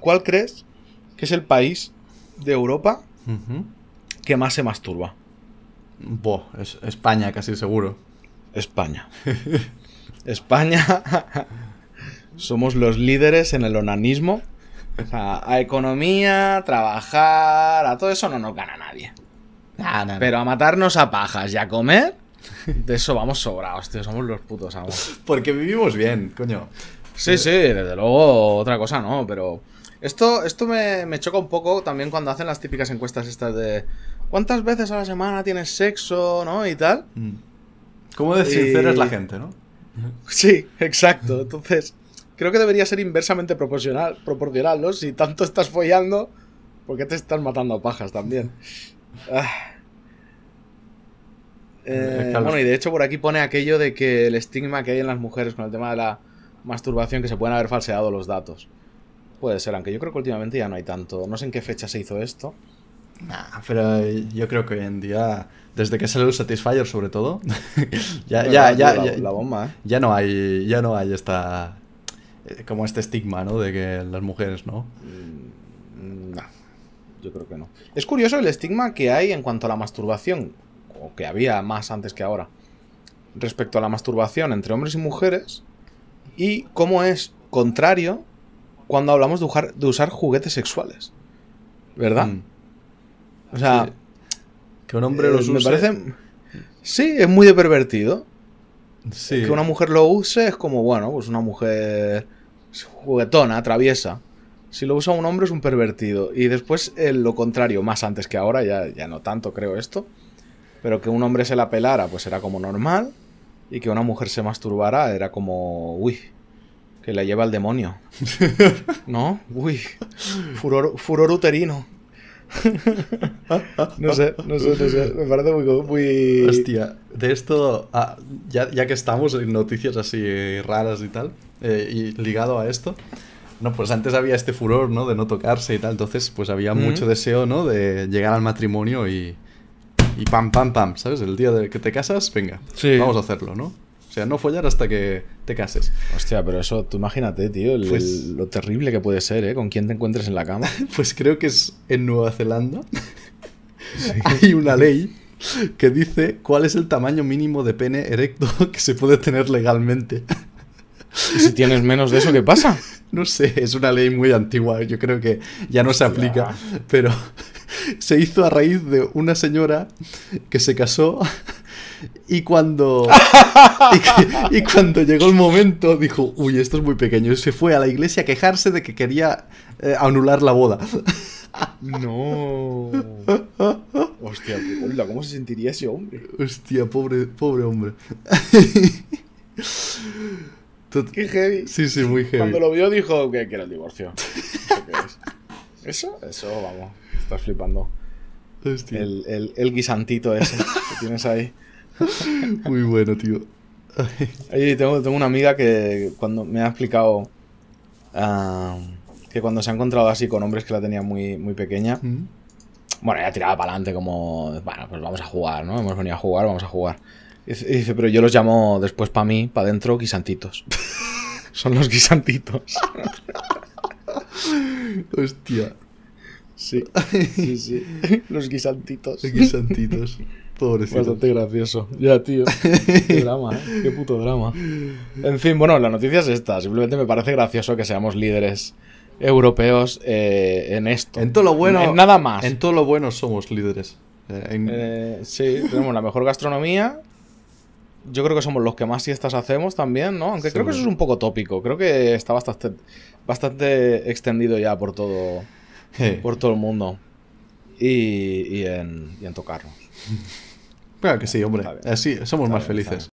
¿Cuál crees que es el país de Europa que más se masturba? es España, casi seguro. España. España. Somos los líderes en el onanismo. O sea, a economía, trabajar, a todo eso no nos gana nadie. Ah, pero a matarnos a pajas y a comer, de eso vamos sobrados, tío. Somos los putos amos. Porque vivimos bien, coño. Sí, sí, desde luego, otra cosa no, pero. Esto, esto me, choca un poco también cuando hacen las típicas encuestas estas de ¿cuántas veces a la semana tienes sexo, no? Y tal. Mm. ¿Cómo de sincera es la gente, no? Sí, exacto. Entonces, creo que debería ser inversamente proporcional, ¿no? Si tanto estás follando, ¿por qué te estás matando a pajas también? Ah. Eh, eh, bueno, y de hecho por aquí pone aquello de que el estigma que hay en las mujeres con el tema de la masturbación que se pueden haber falseado los datos. Puede ser, aunque yo creo que últimamente ya no hay tanto. No sé en qué fecha se hizo esto. Nah, pero eh, yo creo que hoy en día, desde que salió el Satisfyer sobre todo, ya, ya, ya, la, ya, bomba, ¿eh? ya no hay, ya no hay esta, eh, como este estigma, ¿no? De que las mujeres, ¿no? No, mm, nah, yo creo que no. Es curioso el estigma que hay en cuanto a la masturbación, o que había más antes que ahora, respecto a la masturbación entre hombres y mujeres, y cómo es contrario cuando hablamos de usar, juguetes sexuales. ¿Verdad? Mm. O sea. Que un hombre eh, los use. Me parece. Sí, es muy de pervertido. Sí. Que una mujer lo use es como, bueno, pues una mujer juguetona, traviesa. Si lo usa un hombre es un pervertido. Y después eh, lo contrario, más antes que ahora, ya, ya no tanto creo esto. Pero que un hombre se la pelara, pues era como normal. Y que una mujer se masturbara era como, uy, que la lleva al demonio. ¿No? Uy. Furor, furor uterino. no sé, no sé, no sé. Me parece muy. Hostia, de esto. Ah, ya, que estamos en noticias así raras y tal, eh, y ligado a esto. No, pues antes había este furor, ¿no? De no tocarse y tal. Entonces, pues había mucho deseo, ¿no? De llegar al matrimonio y. Y pam, pam, pam, ¿sabes? El día de que te casas, venga, vamos a hacerlo, ¿no? O sea, no follar hasta que te cases. Hostia, pero eso, tú imagínate, tío, pues lo terrible que puede ser, ¿eh? Con quién te encuentres en la cama. Pues creo que es en Nueva Zelanda. Hay una ley que dice cuál es el tamaño mínimo de pene erecto que se puede tener legalmente. ¿Y si tienes menos de eso, qué pasa? No sé, es una ley muy antigua, yo creo que ya no se aplica, pero se hizo a raíz de una señora que se casó y cuando. y, cuando llegó el momento, dijo, uy, esto es muy pequeño. Y se fue a la iglesia a quejarse de que quería eh, anular la boda. No. Hostia, ¿cómo se sentiría ese hombre? Hostia, pobre, pobre hombre. Qué heavy. Sí, sí, muy heavy. Cuando lo vio dijo que, era el divorcio. ¿Eso, qué es? ¿Eso? Eso, vamos. Estás flipando. el, el guisantito ese que tienes ahí. Muy bueno, tío. tengo, tengo, una amiga que cuando me ha explicado ah, que cuando se ha encontrado así con hombres que la tenía muy, muy pequeña, bueno, ella tiraba para adelante como, bueno, pues vamos a jugar, ¿no? Hemos venido a jugar, vamos a jugar. Y, dice, pero yo los llamo después para mí, para dentro guisantitos. Son los guisantitos. Hostia. Sí, sí, sí. Los guisantitos. Los guisantitos. Bastante gracioso. Ya, tío. Qué drama, ¿eh? Qué puto drama. En fin, bueno, la noticia es esta. Simplemente me parece gracioso que seamos líderes europeos eh, en esto. En todo lo bueno. En nada más. En todo lo bueno somos líderes. Eh, sí, tenemos la mejor gastronomía. Yo creo que somos los que más siestas hacemos también, ¿no? Aunque creo que eso es un poco tópico. Creo que está bastante, bastante extendido ya por todo, por todo el mundo. Y, y en, y en tocarnos. Claro que sí, hombre. Así somos más felices.